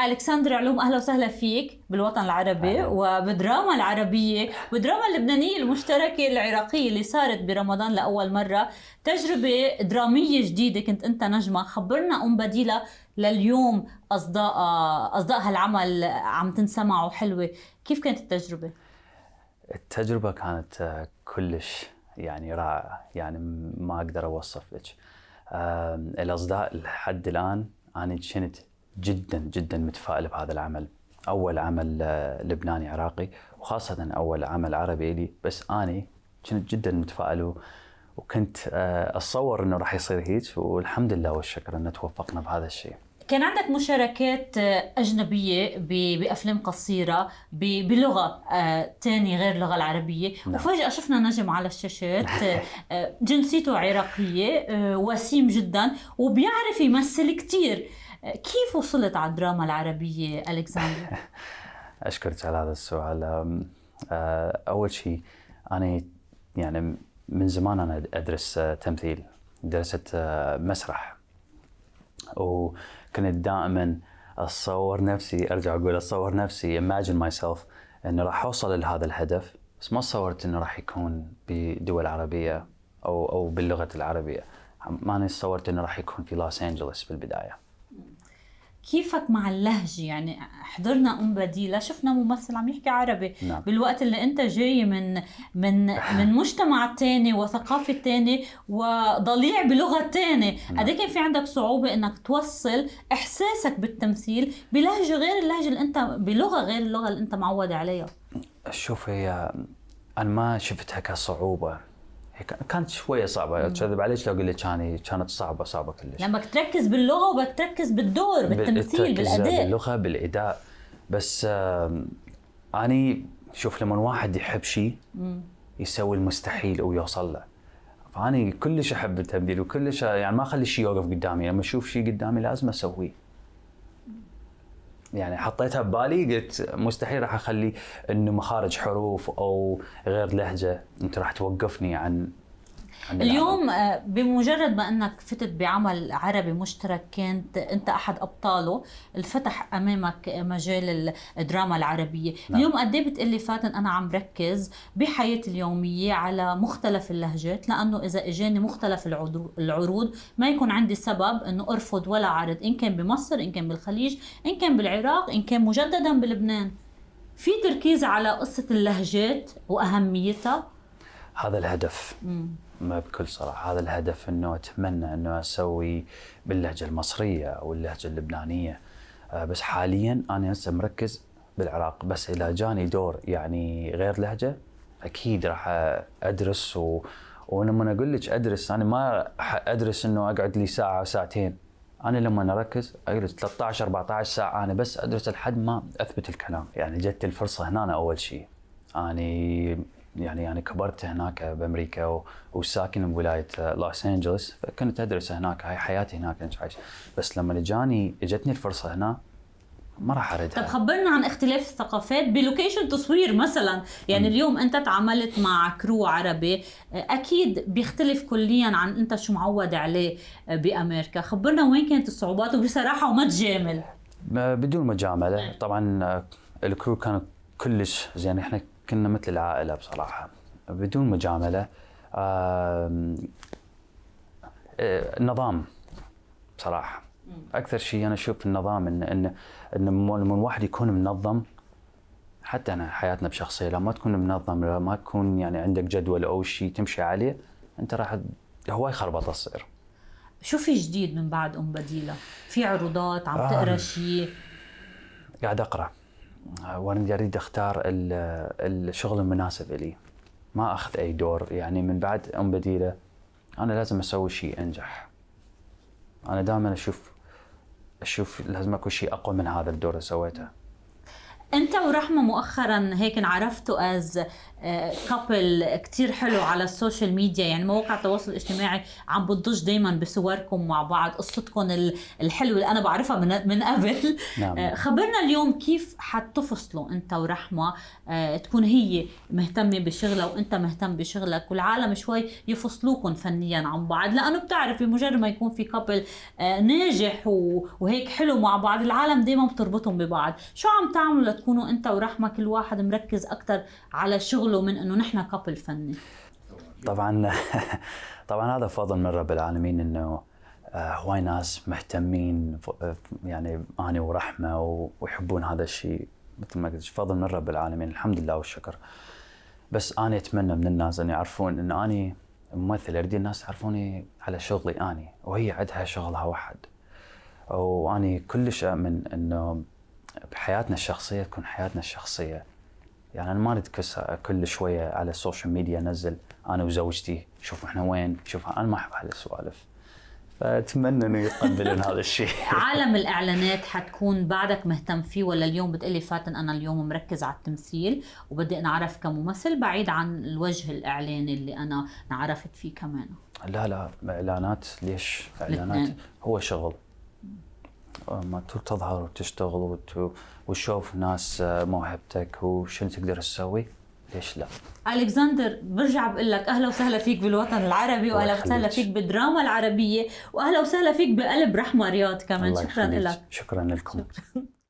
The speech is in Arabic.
الكسندر علوم اهلا وسهلا فيك بالوطن العربي أهلا. وبالدراما العربيه والدراما اللبنانيه المشتركه العراقيه اللي صارت برمضان لاول مره تجربه دراميه جديده كنت انت نجمه خبرنا ام بديله لليوم اصداء اصداء هالعمل عم تنسمع وحلوه كيف كانت التجربه التجربه كانت آه، كلش يعني رائعه يعني ما اقدر اوصف لك آه، الاصداء لحد الان انا جنت جدا جدا متفائل بهذا العمل اول عمل آه، لبناني عراقي وخاصه اول عمل عربي لي بس اني كنت جدا متفائل وكنت آه، اتصور انه راح يصير هيك والحمد لله والشكر انه توفقنا بهذا الشيء كان عندك مشاركات آه، أجنبية بأفلام قصيرة بلغة تانية غير اللغة العربية نعم. وفجأة شفنا نجم على الشاشات جنسيته عراقية وسيم جدا وبيعرف يمثل كتير كيف وصلت على الدراما العربية ألكساندر؟ أشكرك على هذا السؤال آه، أول شيء أنا يعني من زمان أنا أدرس آه، تمثيل درست آه، مسرح وكنت دائما أتصور نفسي أرجع أقول أتصور نفسي imagine myself أنه راح أوصل لهذا الهدف بس ما تصورت أنه راح يكون بدول عربية أو أو باللغة العربية ما أنا تصورت أنه راح يكون في لوس أنجلوس بالبداية كيفك مع اللهجة يعني حضرنا أم بديلة شفنا ممثل عم يحكي عربي نعم. بالوقت اللي أنت جاي من من من مجتمع تاني وثقافة تاني وضليع بلغة تاني نعم. قد إيه كان في عندك صعوبة إنك توصل إحساسك بالتمثيل بلهجة غير اللهجة اللي أنت بلغة غير اللغة اللي أنت معود عليها شوف هي أنا ما شفتها كصعوبة كانت شويه صعبه اكذب عليك لو اقول لك كانت صعبه صعبه كلش لما تركز باللغه وبتركز بالدور بالتمثيل بالاداء باللغه بالاداء بس اني شوف لما واحد يحب شيء يسوي المستحيل ويوصل له فاني كلش احب التمثيل وكلش يعني ما اخلي شيء يوقف قدامي لما اشوف شيء قدامي لازم اسويه يعني حطيتها ببالي قلت مستحيل راح اخلي انه مخارج حروف او غير لهجه انت راح توقفني عن اليوم آه، بمجرد ما انك فتت بعمل عربي مشترك كنت انت احد ابطاله الفتح امامك مجال الدراما العربيه نعم. اليوم قد ايه بتقلي فاتن انا عم بركز بحياتي اليوميه على مختلف اللهجات لانه اذا اجاني مختلف العروض ما يكون عندي سبب انه ارفض ولا عرض ان كان بمصر ان كان بالخليج ان كان بالعراق ان كان مجددا بلبنان في تركيز على قصة اللهجات وأهميتها هذا الهدف مم. ما بكل صراحه هذا الهدف انه اتمنى انه اسوي باللهجه المصريه او اللهجه اللبنانيه آه، بس حاليا انا هسه مركز بالعراق بس اذا جاني دور يعني غير لهجه اكيد راح ادرس و... ولما اقول لك ادرس انا ما ادرس انه اقعد لي ساعه او ساعتين انا لما اركز اجلس 13 14 ساعه انا بس ادرس لحد ما اثبت الكلام يعني جت الفرصه هنا أنا اول شيء اني يعني يعني يعني كبرت هناك بامريكا وساكن بولايه لوس آه، انجلوس فكنت ادرس هناك هاي حياتي هناك كنت عايش بس لما اجاني اجتني الفرصه هنا ما راح اردها طب خبرنا عن اختلاف الثقافات بلوكيشن تصوير مثلا يعني م. اليوم انت تعاملت مع كرو عربي آه، اكيد بيختلف كليا عن انت شو معود عليه آه، بامريكا خبرنا وين كانت الصعوبات وبصراحه وما تجامل بدون مجامله طبعا الكرو كانوا كلش زين احنا كنا مثل العائلة بصراحة بدون مجاملة آه، النظام بصراحة أكثر شيء أنا أشوف النظام إن إن إن لما الواحد يكون منظم حتى أنا حياتنا بشخصية لما تكون منظم لما تكون يعني عندك جدول أو شيء تمشي عليه أنت راح هواي خربطة تصير شو في جديد من بعد ام بديله؟ في عروضات عم تقرا آه. شيء؟ قاعد اقرا وانا اريد اختار الشغل المناسب لي ما اخذ اي دور يعني من بعد ام بديله انا لازم اسوي شيء انجح انا دائما اشوف اشوف لازم اكو شيء اقوى من هذا الدور اللي سويته انت ورحمه مؤخرا هيك عرفتوا از كابل كتير حلو على السوشيال ميديا يعني مواقع التواصل الاجتماعي عم بتضج دايما بصوركم مع بعض قصتكم الحلوه اللي انا بعرفها من من قبل نعم. آه، خبرنا اليوم كيف حتفصلوا انت ورحمه آه، تكون هي مهتمه بشغلها وانت مهتم بشغلك والعالم شوي يفصلوكم فنيا عن بعض لانه بتعرف بمجرد ما يكون في كابل آه، ناجح وهيك حلو مع بعض العالم دايما بتربطهم ببعض شو عم تعملوا تكونوا انت ورحمه كل واحد مركز اكثر على شغله من انه نحن كابل فني طبعا طبعا هذا فضل من رب العالمين انه آه، هواي ناس مهتمين يعني اني ورحمه ويحبون هذا الشيء مثل ما قلت فضل من رب العالمين الحمد لله والشكر بس انا اتمنى من الناس ان يعرفون ان اني ممثل اريد الناس تعرفوني على شغلي اني وهي عندها شغلها واحد واني كلش اؤمن انه بحياتنا الشخصيه تكون حياتنا الشخصيه يعني انا ما اريد كل شويه على السوشيال ميديا انزل انا وزوجتي شوف احنا وين شوف انا ما احب هالسوالف فاتمنى انه يتقبلون هذا الشيء عالم الاعلانات حتكون بعدك مهتم فيه ولا اليوم بتقلي فاتن انا اليوم مركز على التمثيل وبدي انعرف كممثل بعيد عن الوجه الاعلاني اللي انا انعرفت فيه كمان لا لا اعلانات ليش اعلانات هو شغل ما تظهر وتشتغل وت... وتشوف ناس آه، موهبتك وشنو تقدر تسوي ليش لا؟ الكسندر برجع بقول لك اهلا وسهلا فيك بالوطن العربي واهلا وسهلا فيك بالدراما العربيه واهلا وسهلا فيك بقلب رحمه رياض كمان شكرا لك شكرا لكم شكرا.